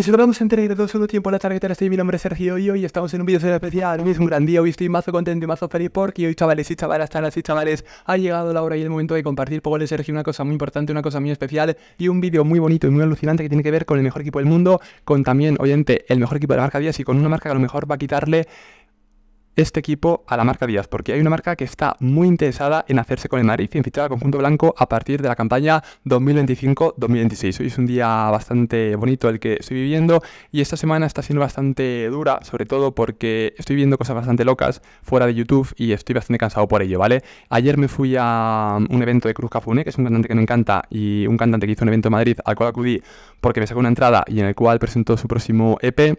Y si a segundo todos todo tiempo, la tarjeta estoy, mi nombre es Sergio y hoy estamos en un vídeo especial, hoy es un gran día, hoy estoy mazo contento y mazo feliz porque hoy chavales y chavalas, chavales y chavales, ha llegado la hora y el momento de compartir con de Sergio una cosa muy importante, una cosa muy especial y un vídeo muy bonito y muy alucinante que tiene que ver con el mejor equipo del mundo, con también, obviamente, el mejor equipo de la marca Díaz y con una marca que a lo mejor va a quitarle este equipo a la marca Díaz, porque hay una marca que está muy interesada en hacerse con el Madrid y en fichar al conjunto blanco a partir de la campaña 2025-2026. Hoy es un día bastante bonito el que estoy viviendo y esta semana está siendo bastante dura, sobre todo porque estoy viendo cosas bastante locas fuera de YouTube y estoy bastante cansado por ello, ¿vale? Ayer me fui a um, un evento de Cruz Cafune, que es un cantante que me encanta y un cantante que hizo un evento en Madrid al cual acudí porque me sacó una entrada y en el cual presentó su próximo EP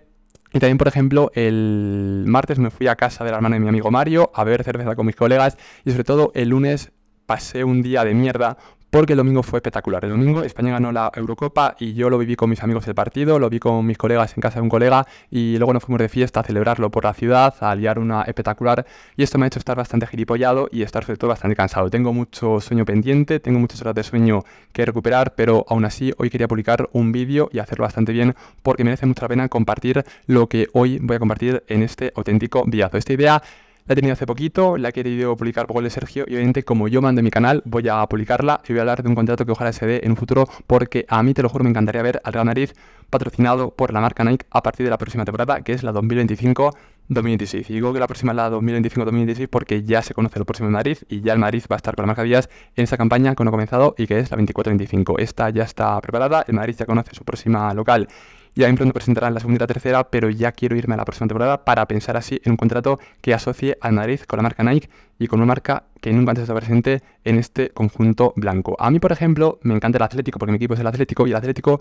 y también, por ejemplo, el martes me fui a casa de la hermana de mi amigo Mario a ver cerveza con mis colegas y sobre todo el lunes pasé un día de mierda porque el domingo fue espectacular. El domingo España ganó la Eurocopa y yo lo viví con mis amigos del partido, lo vi con mis colegas en casa de un colega y luego nos fuimos de fiesta a celebrarlo por la ciudad, a liar una espectacular y esto me ha hecho estar bastante gilipollado y estar sobre todo bastante cansado. Tengo mucho sueño pendiente, tengo muchas horas de sueño que recuperar, pero aún así hoy quería publicar un vídeo y hacerlo bastante bien porque merece mucha pena compartir lo que hoy voy a compartir en este auténtico viazo. Esta idea la he tenido hace poquito, la he querido publicar por el de Sergio y obviamente como yo mando mi canal voy a publicarla y voy a hablar de un contrato que ojalá se dé en un futuro porque a mí te lo juro me encantaría ver al Real Madrid patrocinado por la marca Nike a partir de la próxima temporada que es la 2025. 2026. Y digo que la próxima es la 2025 2016 porque ya se conoce el próximo de Madrid y ya el Madrid va a estar con la marca Díaz en esa campaña que no ha comenzado y que es la 24-25. Esta ya está preparada, el Madrid ya conoce su próxima local ya en pronto presentarán la segunda y la tercera, pero ya quiero irme a la próxima temporada para pensar así en un contrato que asocie al Madrid con la marca Nike y con una marca que nunca antes estaba presente en este conjunto blanco. A mí, por ejemplo, me encanta el Atlético porque mi equipo es el Atlético y el Atlético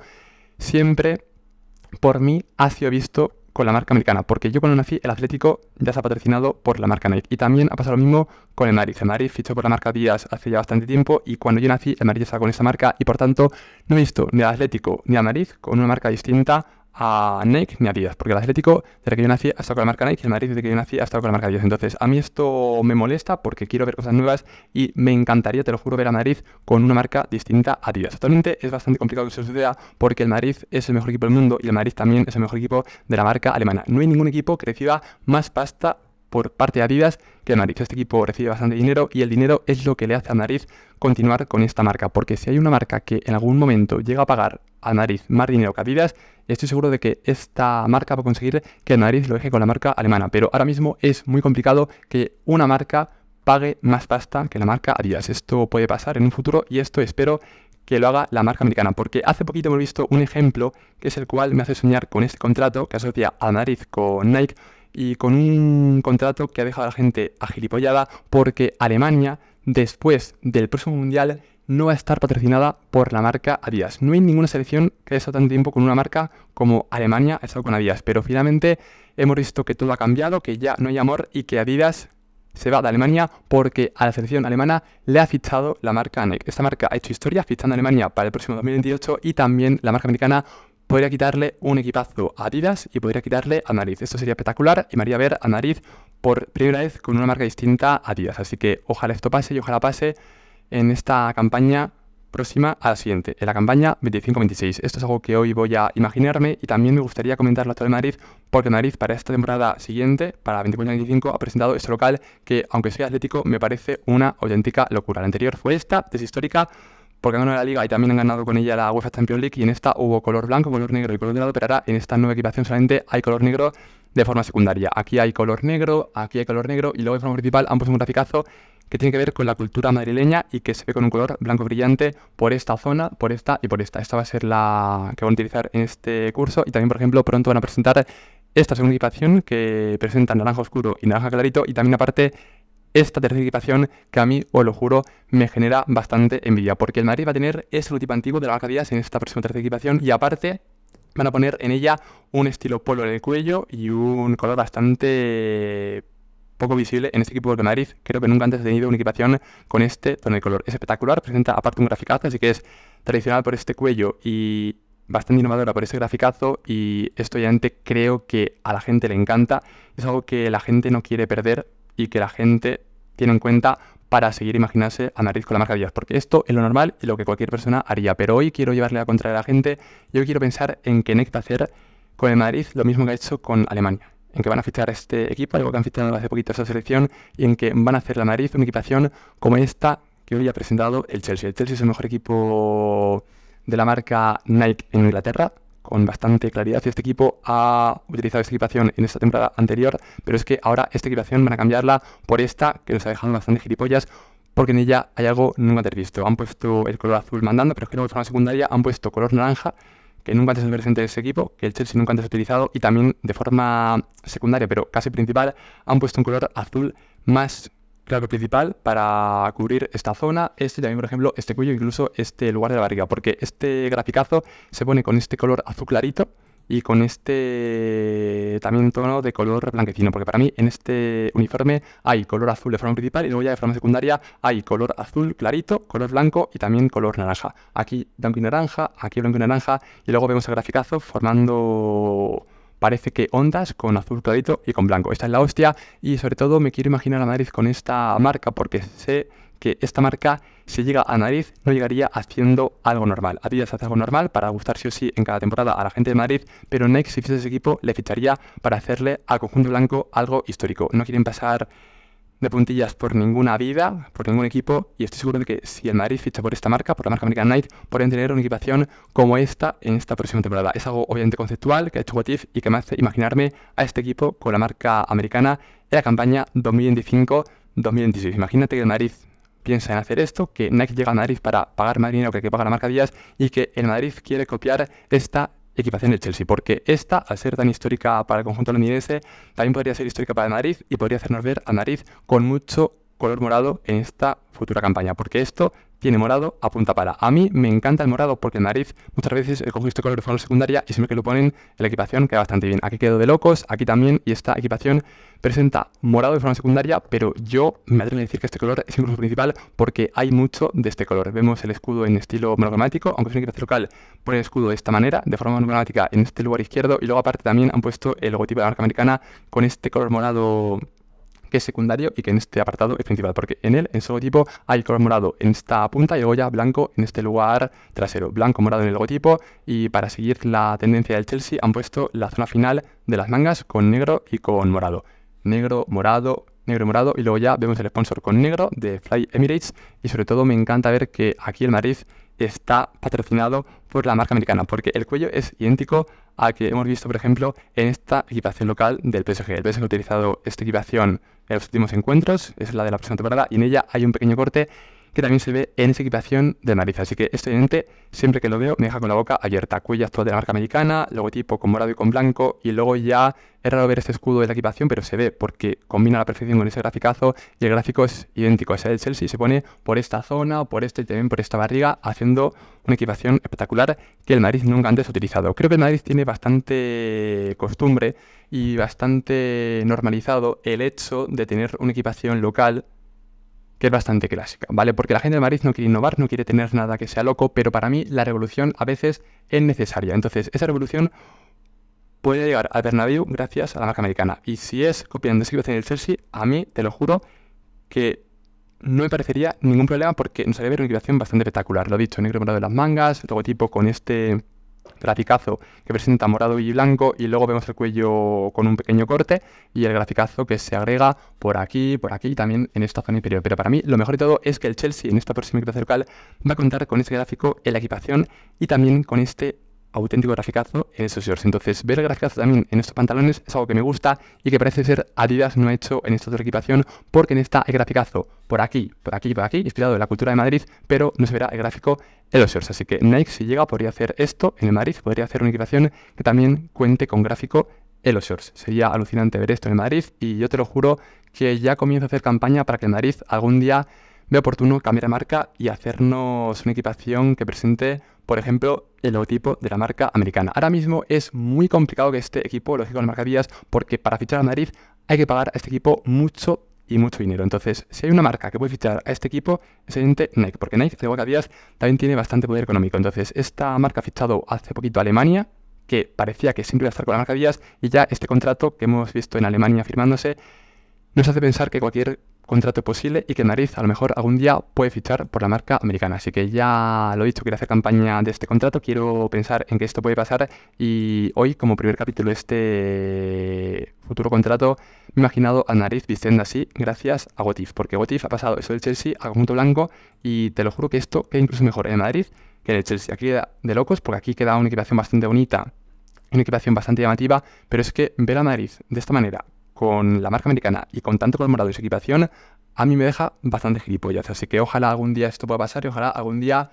siempre, por mí, ha sido visto con la marca americana, porque yo cuando nací el Atlético ya se ha patrocinado por la marca Nike. Y también ha pasado lo mismo con el Madrid. El Madrid fichó por la marca Díaz hace ya bastante tiempo y cuando yo nací el Madrid estaba con esa marca y por tanto no he visto ni al Atlético ni a Madrid con una marca distinta a Nike ni a Adidas, porque el Atlético, desde que yo nací, ha estado con la marca Nike, y el Madrid, desde que yo nací, ha estado con la marca Adidas. Entonces, a mí esto me molesta porque quiero ver cosas nuevas y me encantaría, te lo juro, ver a Madrid con una marca distinta a Adidas. Actualmente es bastante complicado que se suceda porque el Madrid es el mejor equipo del mundo y el Madrid también es el mejor equipo de la marca alemana. No hay ningún equipo que reciba más pasta por parte de Adidas, que Nariz, este equipo recibe bastante dinero y el dinero es lo que le hace a madrid continuar con esta marca, porque si hay una marca que en algún momento llega a pagar a madrid más dinero que Adidas, estoy seguro de que esta marca va a conseguir que madrid lo deje con la marca alemana, pero ahora mismo es muy complicado que una marca pague más pasta que la marca Adidas. Esto puede pasar en un futuro y esto espero que lo haga la marca americana, porque hace poquito hemos visto un ejemplo que es el cual me hace soñar con este contrato que asocia a madrid con Nike y con un contrato que ha dejado a la gente agilipollada porque Alemania, después del próximo Mundial, no va a estar patrocinada por la marca Adidas. No hay ninguna selección que haya estado tanto tiempo con una marca como Alemania ha estado con Adidas, pero finalmente hemos visto que todo ha cambiado, que ya no hay amor y que Adidas se va de Alemania porque a la selección alemana le ha fichado la marca Nike. Esta marca ha hecho historia fichando Alemania para el próximo 2028 y también la marca americana podría quitarle un equipazo a Adidas y podría quitarle a Nariz. Esto sería espectacular y me haría ver a Nariz por primera vez con una marca distinta a Adidas. Así que ojalá esto pase y ojalá pase en esta campaña próxima a la siguiente, en la campaña 25-26. Esto es algo que hoy voy a imaginarme y también me gustaría comentarlo a de Madrid, porque Madrid para esta temporada siguiente, para 24-25, ha presentado este local que, aunque sea atlético, me parece una auténtica locura. La anterior fue esta, deshistórica, histórica porque han la liga y también han ganado con ella la UEFA Champions League y en esta hubo color blanco, color negro y color dorado, pero ahora en esta nueva equipación solamente hay color negro de forma secundaria. Aquí hay color negro, aquí hay color negro y luego de forma principal han puesto un graficazo que tiene que ver con la cultura madrileña y que se ve con un color blanco brillante por esta zona, por esta y por esta. Esta va a ser la que van a utilizar en este curso y también, por ejemplo, pronto van a presentar esta segunda equipación que presenta naranja oscuro y naranja clarito y también aparte esta tercera equipación que a mí, os lo juro, me genera bastante envidia, porque el Madrid va a tener ese último antiguo de la díaz en esta próxima tercera equipación y aparte van a poner en ella un estilo polo en el cuello y un color bastante poco visible en este equipo de Madrid. Creo que nunca antes he tenido una equipación con este tono de color. Es espectacular, presenta aparte un graficazo, así que es tradicional por este cuello y bastante innovadora por ese graficazo y esto obviamente creo que a la gente le encanta. Es algo que la gente no quiere perder y que la gente tiene en cuenta para seguir imaginarse a Madrid con la marca Adidas, porque esto es lo normal y lo que cualquier persona haría. Pero hoy quiero llevarle a contra a la gente, yo quiero pensar en que Nike hacer con el Madrid lo mismo que ha hecho con Alemania, en que van a fichar este equipo, algo que han fichado hace poquito esta selección, y en que van a hacer la Madrid una equipación como esta que hoy ha presentado el Chelsea. El Chelsea es el mejor equipo de la marca Nike en Inglaterra, con bastante claridad y este equipo ha utilizado esta equipación en esta temporada anterior, pero es que ahora esta equipación van a cambiarla por esta, que nos ha dejado bastante gilipollas, porque en ella hay algo nunca antes visto. Han puesto el color azul mandando, pero es que no de forma secundaria han puesto color naranja, que nunca antes es presente de ese equipo, que el Chelsea nunca antes ha utilizado, y también de forma secundaria, pero casi principal, han puesto un color azul más clave principal para cubrir esta zona, este también, por ejemplo, este cuello, incluso este lugar de la barriga, porque este graficazo se pone con este color azul clarito y con este también tono de color blanquecino, porque para mí en este uniforme hay color azul de forma principal y luego ya de forma secundaria hay color azul clarito, color blanco y también color naranja. Aquí blanco y naranja, aquí blanco y naranja y luego vemos el graficazo formando parece que ondas con azul clarito y con blanco. Esta es la hostia y sobre todo me quiero imaginar a Madrid con esta marca porque sé que esta marca, si llega a Madrid, no llegaría haciendo algo normal. Adidas hace algo normal para gustar sí o sí en cada temporada a la gente de Madrid, pero Next, si fuese ese equipo, le ficharía para hacerle al conjunto blanco algo histórico. No quieren pasar de puntillas por ninguna vida, por ningún equipo, y estoy seguro de que si el Madrid ficha por esta marca, por la marca American Night podrían tener una equipación como esta en esta próxima temporada. Es algo obviamente conceptual que ha hecho y que me hace imaginarme a este equipo con la marca americana en la campaña 2025-2026. Imagínate que el Madrid piensa en hacer esto, que Nike llega a Madrid para pagar más dinero que, que paga la marca Díaz y que el Madrid quiere copiar esta equipación del Chelsea, porque esta, al ser tan histórica para el conjunto londinense, también podría ser histórica para el Madrid y podría hacernos ver a Madrid con mucho color morado en esta futura campaña, porque esto tiene morado, a punta para. A mí me encanta el morado porque en nariz muchas veces he cogido este color de forma secundaria y siempre que lo ponen en la equipación queda bastante bien. Aquí quedo de locos, aquí también, y esta equipación presenta morado de forma secundaria, pero yo me atrevo a decir que este color es incluso principal porque hay mucho de este color. Vemos el escudo en estilo monogramático, aunque es una equipación local, pone el escudo de esta manera, de forma monogramática en este lugar izquierdo, y luego aparte también han puesto el logotipo de la marca americana con este color morado que es secundario y que en este apartado es principal, porque en él, en su logotipo, hay color morado en esta punta y luego ya blanco en este lugar trasero. Blanco morado en el logotipo y para seguir la tendencia del Chelsea han puesto la zona final de las mangas con negro y con morado. Negro, morado, negro morado y luego ya vemos el sponsor con negro de Fly Emirates y sobre todo me encanta ver que aquí el Madrid está patrocinado por la marca americana, porque el cuello es idéntico al que hemos visto, por ejemplo, en esta equipación local del PSG. El PSG ha utilizado esta equipación en los últimos encuentros, es la de la próxima temporada, y en ella hay un pequeño corte que también se ve en esa equipación de nariz. Así que este lente, siempre que lo veo, me deja con la boca abierta. Cuello actual de la marca americana, logotipo con morado y con blanco, y luego ya es raro ver este escudo de la equipación, pero se ve porque combina la perfección con ese graficazo y el gráfico es idéntico. es ese el Chelsea se pone por esta zona, por este y también por esta barriga, haciendo una equipación espectacular que el Madrid nunca antes ha utilizado. Creo que el Madrid tiene bastante costumbre y bastante normalizado el hecho de tener una equipación local que es bastante clásica, ¿vale? Porque la gente de Madrid no quiere innovar, no quiere tener nada que sea loco, pero para mí la revolución a veces es necesaria. Entonces, esa revolución puede llegar al Bernabéu gracias a la marca americana. Y si es copiando esa el del Chelsea, a mí, te lo juro, que no me parecería ningún problema porque nos haría ver una equipación bastante espectacular. Lo he dicho, negro morado de las mangas, logotipo con este graficazo que presenta morado y blanco y luego vemos el cuello con un pequeño corte y el graficazo que se agrega por aquí, por aquí y también en esta zona inferior. Pero para mí lo mejor de todo es que el Chelsea en esta próxima clase local va a contar con este gráfico en la equipación y también con este auténtico graficazo en esos shorts. Entonces, ver el graficazo también en estos pantalones es algo que me gusta y que parece ser Adidas no ha hecho en esta otra equipación, porque en esta hay graficazo por aquí, por aquí, por aquí, inspirado en la cultura de Madrid, pero no se verá el gráfico en los shorts. Así que Nike, si llega, podría hacer esto en el Madrid, podría hacer una equipación que también cuente con gráfico en los shorts. Sería alucinante ver esto en el Madrid y yo te lo juro que ya comienzo a hacer campaña para que el Madrid algún día ve oportuno cambiar de marca y hacernos una equipación que presente, por ejemplo, el logotipo de la marca americana. Ahora mismo es muy complicado que este equipo lógico, con las Díaz, porque para fichar a Madrid hay que pagar a este equipo mucho y mucho dinero. Entonces, si hay una marca que puede fichar a este equipo, es evidente Nike, porque Nike, hace igual también tiene bastante poder económico. Entonces, esta marca ha fichado hace poquito a Alemania, que parecía que siempre iba a estar con la marca Díaz y ya este contrato que hemos visto en Alemania firmándose, nos hace pensar que cualquier contrato posible y que Nariz a lo mejor algún día puede fichar por la marca americana. Así que ya lo he dicho, quiero hacer campaña de este contrato, quiero pensar en que esto puede pasar y hoy como primer capítulo de este futuro contrato me he imaginado a Nariz diciendo así gracias a Gotif, porque Gotif ha pasado eso del Chelsea a conjunto blanco y te lo juro que esto queda incluso mejor en Madrid que en el Chelsea. Aquí queda de locos porque aquí queda una equipación bastante bonita, una equipación bastante llamativa, pero es que ver a Madrid de esta manera con la marca americana y con tanto morado y su equipación, a mí me deja bastante gilipollas. Así que ojalá algún día esto pueda pasar y ojalá algún día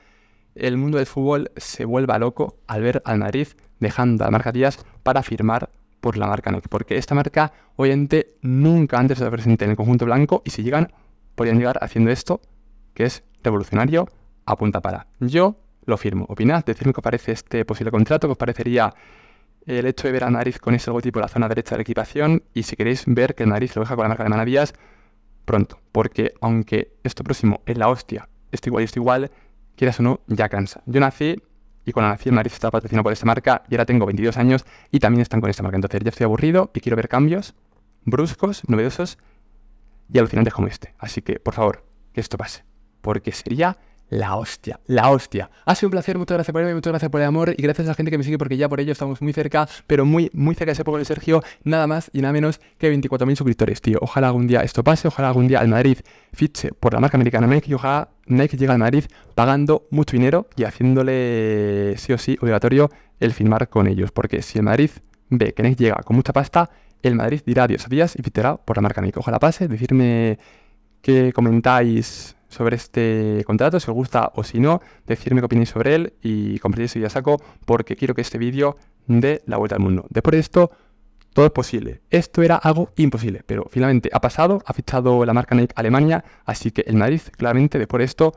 el mundo del fútbol se vuelva loco al ver al Madrid dejando a la marca Díaz para firmar por la marca Nike. Porque esta marca, obviamente, nunca antes se presente en el conjunto blanco y si llegan, podrían llegar haciendo esto, que es revolucionario a punta para. Yo lo firmo. Opinad, decidme qué os parece este posible contrato, qué os parecería el hecho de ver a nariz con ese logotipo en la zona derecha de la equipación y si queréis ver que el nariz lo deja con la marca de Manavías pronto, porque aunque esto próximo es la hostia, esto igual y esto igual, quieras o no, ya cansa. Yo nací y cuando nací el nariz estaba patrocinado por esta marca y ahora tengo 22 años y también están con esta marca. Entonces ya estoy aburrido y quiero ver cambios bruscos, novedosos y alucinantes como este. Así que, por favor, que esto pase, porque sería la hostia, la hostia. Ha sido un placer, muchas gracias por muchas gracias por el amor y gracias a la gente que me sigue porque ya por ello estamos muy cerca, pero muy, muy cerca de ese poco de Sergio, nada más y nada menos que 24.000 suscriptores, tío. Ojalá algún día esto pase, ojalá algún día el Madrid fiche por la marca americana Nike y ojalá Nike llegue al Madrid pagando mucho dinero y haciéndole sí o sí obligatorio el filmar con ellos, porque si el Madrid ve que Nike llega con mucha pasta, el Madrid dirá adiós a días y fichará por la marca Nike. Ojalá pase, decirme qué comentáis sobre este contrato, si os gusta o si no, decirme qué opináis sobre él y compartir si ya saco, porque quiero que este vídeo dé la vuelta al mundo. Después de esto, todo es posible. Esto era algo imposible, pero finalmente ha pasado, ha fichado la marca Nike Alemania, así que el Madrid, claramente, después de esto,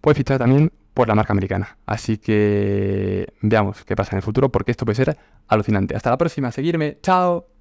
puede fichar también por la marca americana. Así que veamos qué pasa en el futuro, porque esto puede ser alucinante. Hasta la próxima, seguirme, chao.